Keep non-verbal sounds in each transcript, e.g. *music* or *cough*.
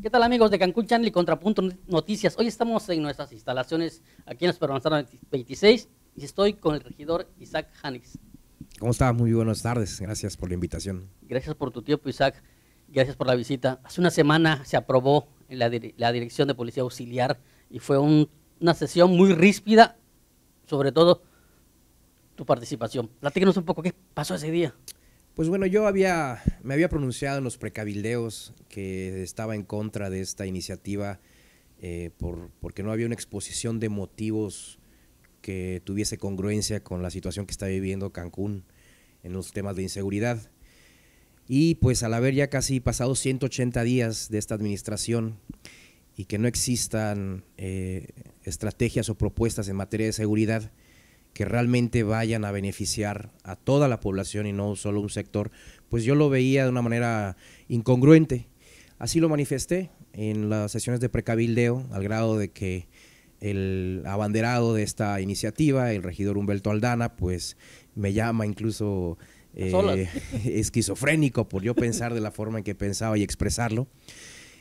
¿Qué tal amigos de Cancún Channel y Contrapunto Noticias? Hoy estamos en nuestras instalaciones aquí en Supermanzano 26 y estoy con el regidor Isaac Hanix. ¿Cómo estás? Muy buenas tardes. Gracias por la invitación. Gracias por tu tiempo, Isaac. Gracias por la visita. Hace una semana se aprobó en la, Dirección de Policía Auxiliar y fue una sesión muy ríspida, sobre todo tu participación. Platícanos un poco qué pasó ese día. Pues bueno, yo había, me había pronunciado en los precabildeos que estaba en contra de esta iniciativa eh, porque no había una exposición de motivos que tuviese congruencia con la situación que está viviendo Cancún en los temas de inseguridad. Y pues al haber ya casi pasado 180 días de esta administración y que no existan eh, estrategias o propuestas en materia de seguridad, que realmente vayan a beneficiar a toda la población y no solo un sector, pues yo lo veía de una manera incongruente. Así lo manifesté en las sesiones de precabildeo, al grado de que el abanderado de esta iniciativa, el regidor Humberto Aldana, pues me llama incluso eh, *laughs* esquizofrénico por yo pensar de la forma en que pensaba y expresarlo.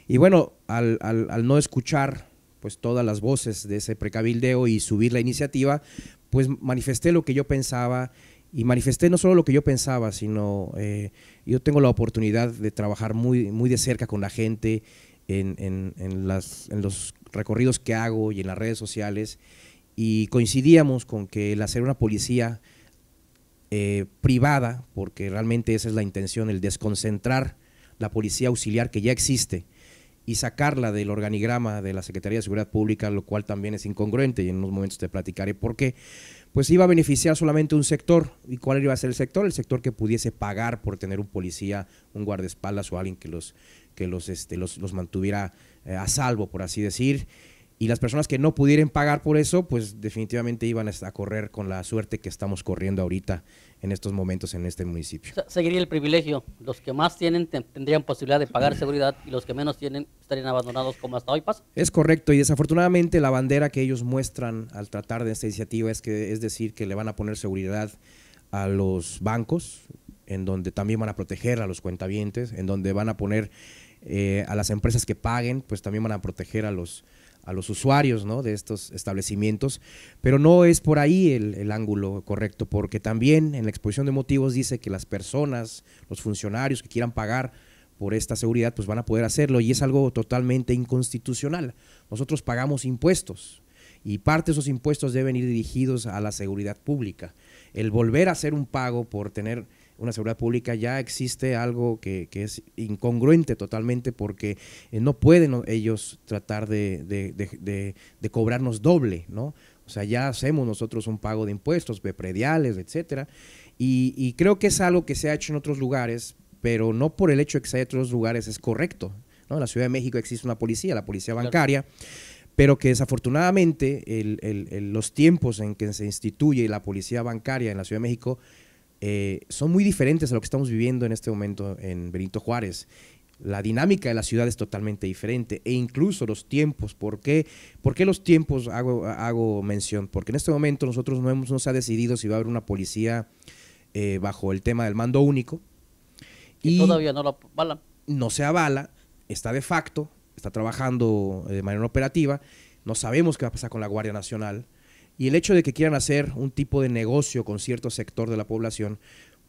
Y bueno, al no escuchar pues todas las voces de ese precabildeo y subir la iniciativa, pues manifesté lo que yo pensaba y manifesté no solo lo que yo pensaba, sino eh, yo tengo la oportunidad de trabajar muy, muy de cerca con la gente en, en, los recorridos que hago y en las redes sociales y coincidíamos con que el hacer una policía eh, privada, porque realmente esa es la intención, el desconcentrar la policía auxiliar que ya existe, y sacarla del organigrama de la Secretaría de Seguridad Pública, lo cual también es incongruente y en unos momentos te platicaré por qué, pues iba a beneficiar solamente un sector. ¿Y cuál iba a ser el sector? El sector que pudiese pagar por tener un policía, un guardaespaldas o alguien que los, que los, este, los, los mantuviera eh, a salvo, por así decir. Y las personas que no pudieran pagar por eso, pues definitivamente iban a correr con la suerte que estamos corriendo ahorita en estos momentos en este municipio. Seguiría el privilegio. Los que más tienen tendrían posibilidad de pagar seguridad y los que menos tienen estarían abandonados como hasta hoy pasa. Es correcto y desafortunadamente la bandera que ellos muestran al tratar de esta iniciativa es que es decir que le van a poner seguridad a los bancos, en donde también van a proteger a los cuentavientes, en donde van a poner eh, a las empresas que paguen, pues también van a proteger a los a los usuarios ¿no? de estos establecimientos, pero no es por ahí el, el, ángulo correcto, porque también en la exposición de motivos dice que las personas, los funcionarios que quieran pagar por esta seguridad, pues van a poder hacerlo y es algo totalmente inconstitucional. Nosotros pagamos impuestos y parte de esos impuestos deben ir dirigidos a la seguridad pública. El volver a hacer un pago por tener una seguridad pública, ya existe algo que, es incongruente totalmente porque eh, no pueden ellos tratar de, cobrarnos doble, ¿no? O sea, ya hacemos nosotros un pago de impuestos, de prediales, etcétera. Y, creo que es algo que se ha hecho en otros lugares, pero no por el hecho de que se haya en otros lugares es correcto. ¿no? En la Ciudad de México existe una policía, la policía bancaria. pero que desafortunadamente los tiempos en que se instituye la policía bancaria en la Ciudad de México eh, son muy diferentes a lo que estamos viviendo en este momento en Benito Juárez. La dinámica de la ciudad es totalmente diferente e incluso los tiempos. ¿Por qué, los tiempos hago, mención? Porque en este momento nosotros no, hemos, se ha decidido si va a haber una policía eh, bajo el tema del mando único. y todavía no lo avala. No se avala, está de facto, está trabajando de manera operativa. No sabemos qué va a pasar con la Guardia Nacional. Y el hecho de que quieran hacer un tipo de negocio con cierto sector de la población,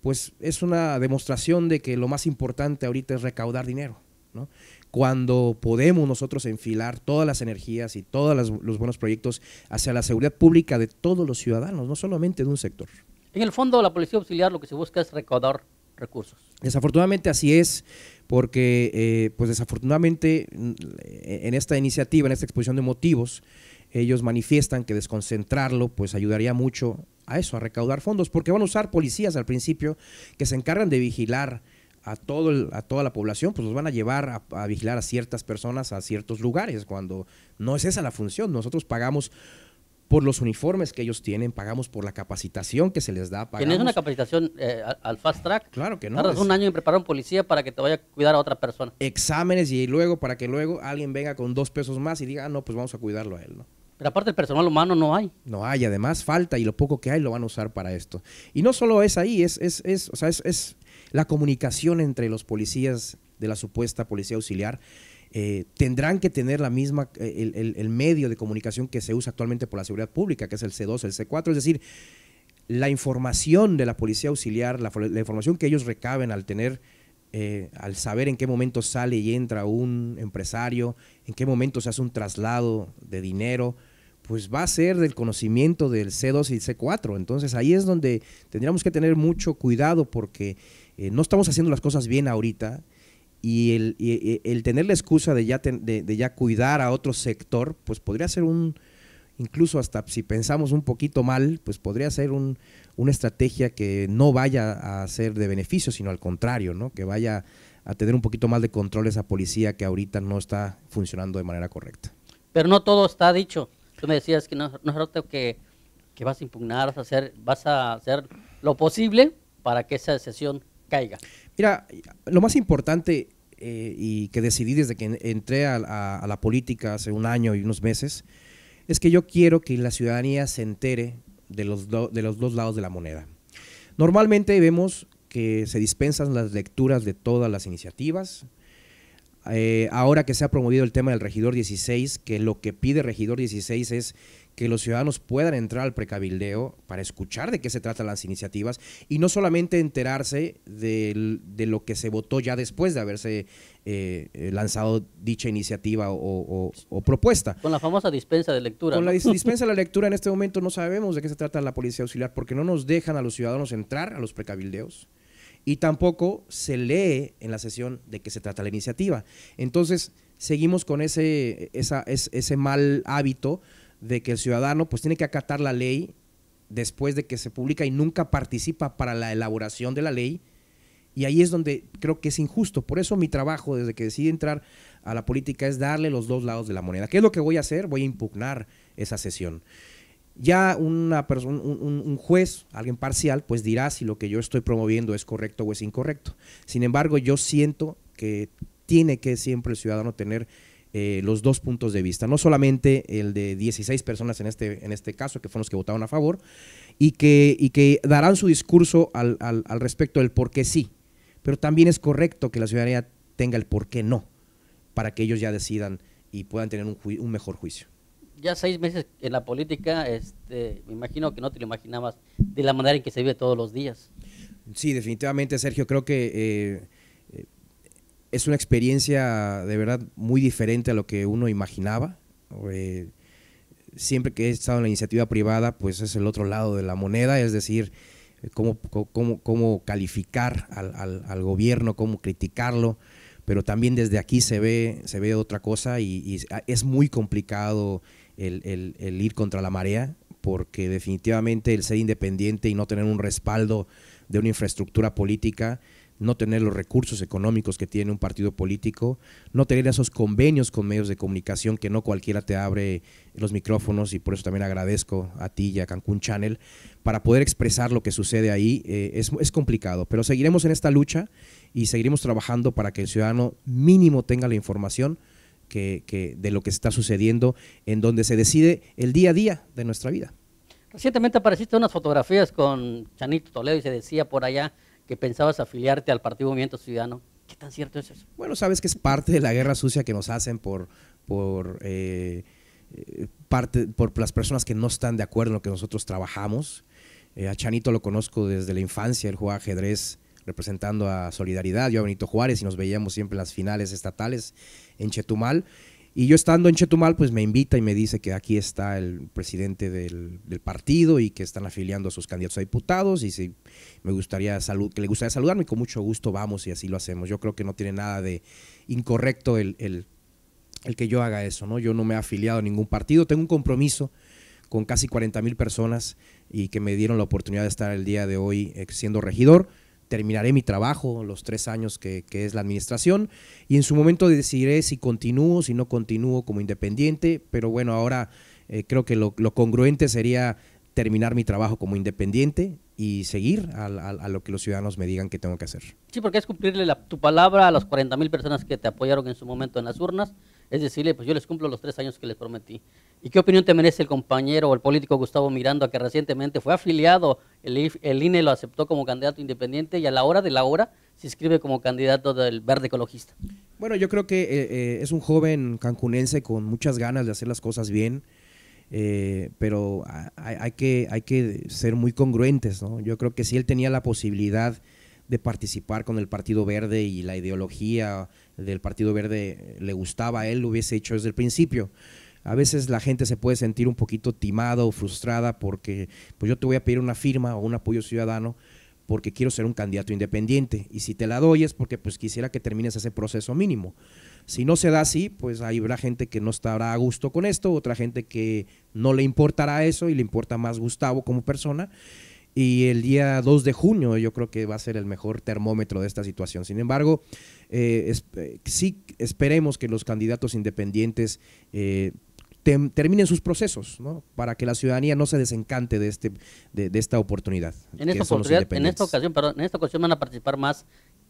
pues es una demostración de que lo más importante ahorita es recaudar dinero. ¿no? Cuando podemos nosotros enfilar todas las energías y todos los buenos proyectos hacia la seguridad pública de todos los ciudadanos, no solamente de un sector. En el fondo, la policía auxiliar lo que se busca es recaudar recursos. Desafortunadamente así es, porque eh, pues desafortunadamente en esta iniciativa, en esta exposición de motivos, ellos manifiestan que desconcentrarlo pues ayudaría mucho a eso, a recaudar fondos, porque van a usar policías al principio que se encargan de vigilar a, todo a toda la población, pues los van a llevar a, vigilar a ciertas personas, a ciertos lugares, cuando no es esa la función. Nosotros pagamos por los uniformes que ellos tienen, pagamos por la capacitación que se les da. Pagamos. ¿Tienes una capacitación eh, al fast track? Claro que no. Tardas un año en preparar un policía para que te vaya a cuidar a otra persona. Exámenes y luego para que luego alguien venga con dos pesos más y diga, ah, no, pues vamos a cuidarlo a él, ¿no? Pero aparte el personal humano no hay. No hay, además falta y lo poco que hay lo van a usar para esto. Y no solo es ahí, es, la comunicación entre los policías de la supuesta policía auxiliar. Eh, tendrán que tener la misma, eh, el, el, medio de comunicación que se usa actualmente por la seguridad pública, que es el C2, el C4, es decir, la información de la policía auxiliar, la, información que ellos recaben al tener eh, al saber en qué momento sale y entra un empresario, en qué momento se hace un traslado de dinero, pues va a ser del conocimiento del C2 y C4. Entonces ahí es donde tendríamos que tener mucho cuidado porque eh, no estamos haciendo las cosas bien ahorita y el, eh, tener la excusa de ya, de, ya cuidar a otro sector, pues podría ser un, incluso hasta si pensamos un poquito mal, pues podría ser una estrategia que no vaya a ser de beneficio, sino al contrario, ¿no? que vaya a tener un poquito más de control esa policía que ahorita no está funcionando de manera correcta. Pero no todo está dicho. Tú me decías que no, no es roto que, que vas a impugnar, vas a, hacer, vas a hacer lo posible para que esa decisión caiga. Mira, lo más importante eh, y que decidí desde que entré a, la política hace un año y unos meses, es que yo quiero que la ciudadanía se entere de los, de los dos lados de la moneda. Normalmente vemos que se dispensan las lecturas de todas las iniciativas, eh, ahora que se ha promovido el tema del regidor 16, que lo que pide regidor 16 es que los ciudadanos puedan entrar al precabildeo para escuchar de qué se tratan las iniciativas y no solamente enterarse de, lo que se votó ya después de haberse eh, eh, lanzado dicha iniciativa o, propuesta. Con la famosa dispensa de lectura. Con la *laughs* dispensa de lectura en este momento no sabemos de qué se trata la policía auxiliar porque no nos dejan a los ciudadanos entrar a los precabildeos y tampoco se lee en la sesión de que se trata la iniciativa. Entonces, seguimos con ese, ese mal hábito de que el ciudadano pues tiene que acatar la ley después de que se publica y nunca participa para la elaboración de la ley. Y ahí es donde creo que es injusto. Por eso mi trabajo desde que decidí entrar a la política es darle los dos lados de la moneda. ¿Qué es lo que voy a hacer? Voy a impugnar esa sesión. Ya una persona, un, juez, alguien parcial, pues dirá si lo que yo estoy promoviendo es correcto o es incorrecto. Sin embargo, yo siento que tiene que siempre el ciudadano tener eh, los dos puntos de vista, no solamente el de 16 personas en este, en este caso, que fueron los que votaron a favor, y que, y que darán su discurso al, al, respecto del por qué sí, pero también es correcto que la ciudadanía tenga el por qué no, para que ellos ya decidan y puedan tener un mejor juicio ya seis meses en la política, este, me imagino que no te lo imaginabas de la manera en que se vive todos los días. Sí, definitivamente, Sergio, creo que eh, eh, es una experiencia de verdad muy diferente a lo que uno imaginaba. Eh, siempre que he estado en la iniciativa privada, pues es el otro lado de la moneda, es decir, cómo, cómo, cómo calificar al, al, gobierno, cómo criticarlo pero también desde aquí se ve, se ve otra cosa y, y es muy complicado el, el, ir contra la marea, porque definitivamente el ser independiente y no tener un respaldo de una infraestructura política, no tener los recursos económicos que tiene un partido político, no tener esos convenios con medios de comunicación que no cualquiera te abre los micrófonos y por eso también agradezco a ti y a Cancún Channel para poder expresar lo que sucede ahí. Eh, es, es, complicado, pero seguiremos en esta lucha y seguiremos trabajando para que el ciudadano mínimo tenga la información que, de lo que está sucediendo, en donde se decide el día a día de nuestra vida. Recientemente apareciste unas fotografías con Chanito Toledo y se decía por allá que pensabas afiliarte al Partido Movimiento Ciudadano. ¿Qué tan cierto es eso? Bueno, sabes que es parte de la guerra sucia que nos hacen por, por, eh, eh, parte, por las personas que no están de acuerdo en lo que nosotros trabajamos. Eh, a Chanito lo conozco desde la infancia, él jugaba ajedrez representando a Solidaridad, yo a Benito Juárez y nos veíamos siempre en las finales estatales en Chetumal. Y yo estando en Chetumal, pues me invita y me dice que aquí está el presidente del, partido y que están afiliando a sus candidatos a diputados y si me gustaría salud, que le gustaría saludarme, y con mucho gusto vamos y así lo hacemos. Yo creo que no tiene nada de incorrecto el, que yo haga eso, ¿no? Yo no me he afiliado a ningún partido, tengo un compromiso con casi 40 mil personas y que me dieron la oportunidad de estar el día de hoy eh, siendo regidor terminaré mi trabajo, los tres años que, es la administración, y en su momento decidiré si continúo, si no continúo como independiente, pero bueno, ahora eh, creo que lo, congruente sería terminar mi trabajo como independiente y seguir a, lo que los ciudadanos me digan que tengo que hacer. Sí, porque es cumplirle la, tu palabra a las 40 mil personas que te apoyaron en su momento en las urnas, es decirle, pues yo les cumplo los tres años que les prometí. ¿Y qué opinión te merece el compañero o el político Gustavo Miranda, que recientemente fue afiliado, el, INE lo aceptó como candidato independiente y a la hora de la hora se inscribe como candidato del verde ecologista? Bueno, yo creo que eh, eh, es un joven cancunense con muchas ganas de hacer las cosas bien, eh, pero hay, que, hay que ser muy congruentes, ¿no? Yo creo que si él tenía la posibilidad de participar con el Partido Verde y la ideología del Partido Verde le gustaba a él, lo hubiese hecho desde el principio a veces la gente se puede sentir un poquito timada o frustrada porque pues yo te voy a pedir una firma o un apoyo ciudadano porque quiero ser un candidato independiente y si te la doy es porque pues quisiera que termines ese proceso mínimo. Si no se da así, pues habrá gente que no estará a gusto con esto, otra gente que no le importará eso y le importa más Gustavo como persona. Y el día 2 de junio yo creo que va a ser el mejor termómetro de esta situación. Sin embargo, eh, eh, sí esperemos que los candidatos independientes eh, terminen sus procesos, ¿no? Para que la ciudadanía no se desencante de, este, de, esta oportunidad. En esta, ocasión, en esta ocasión van a participar más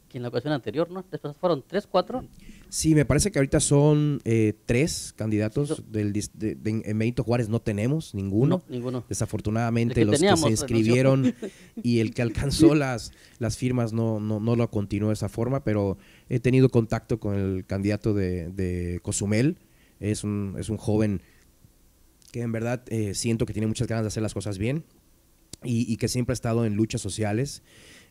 que en la ocasión anterior, ¿no? Después fueron tres, cuatro. Sí, me parece que ahorita son eh, tres candidatos. del, de, en Benito Juárez no tenemos ninguno. Desafortunadamente, los que se inscribieron *laughs* y el que alcanzó las, las firmas no, no, no lo continuó de esa forma, pero he tenido contacto con el candidato de, de Cozumel es un, joven que en verdad eh, siento que tiene muchas ganas de hacer las cosas bien y, que siempre ha estado en luchas sociales.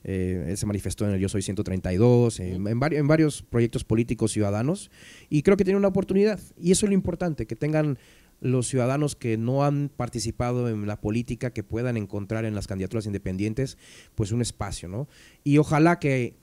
Eh, se manifestó en el Yo Soy 132, en, varios, en varios proyectos políticos ciudadanos, y creo que tiene una oportunidad. Y eso es lo importante, que tengan los ciudadanos que no han participado en la política, que puedan encontrar en las candidaturas independientes, pues un espacio, Y ojalá que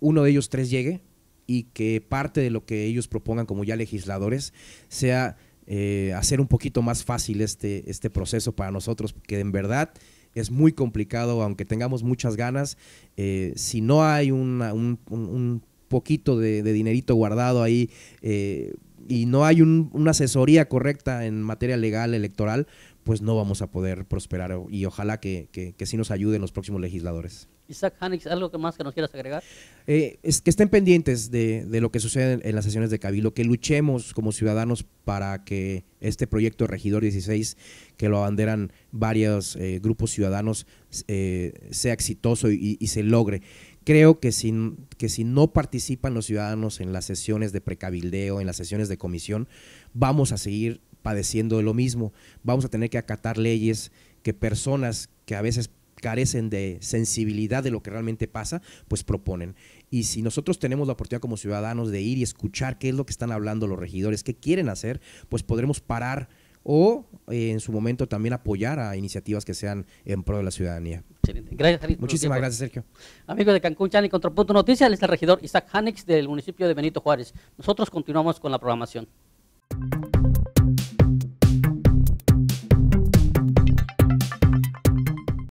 uno de ellos tres llegue, y que parte de lo que ellos propongan como ya legisladores sea eh, hacer un poquito más fácil este, este proceso para nosotros, que en verdad es muy complicado, aunque tengamos muchas ganas, eh, si no hay un, un, poquito de, dinerito guardado ahí eh, y no hay una asesoría correcta en materia legal, electoral, pues no vamos a poder prosperar y ojalá que, que, que sí nos ayuden los próximos legisladores. Isaac Hannix, ¿algo más que nos quieras agregar? Eh, es que estén pendientes de, lo que sucede en, las sesiones de Cabildo, que luchemos como ciudadanos para que este proyecto Regidor 16, que lo abanderan varios eh, grupos ciudadanos, eh, sea exitoso y, se logre. Creo que si, que si no participan los ciudadanos en las sesiones de precabildeo, en las sesiones de comisión, vamos a seguir padeciendo de lo mismo. Vamos a tener que acatar leyes que personas que a veces carecen de sensibilidad de lo que realmente pasa, pues proponen. Y si nosotros tenemos la oportunidad como ciudadanos de ir y escuchar qué es lo que están hablando los regidores, qué quieren hacer, pues podremos parar o eh, en su momento también apoyar a iniciativas que sean en pro de la ciudadanía. Gracias, Muchísimas gracias, Sergio. Amigos de Cancún Channel, Contrapunto Noticias, es el regidor Isaac Hanix del municipio de Benito Juárez. Nosotros continuamos con la programación.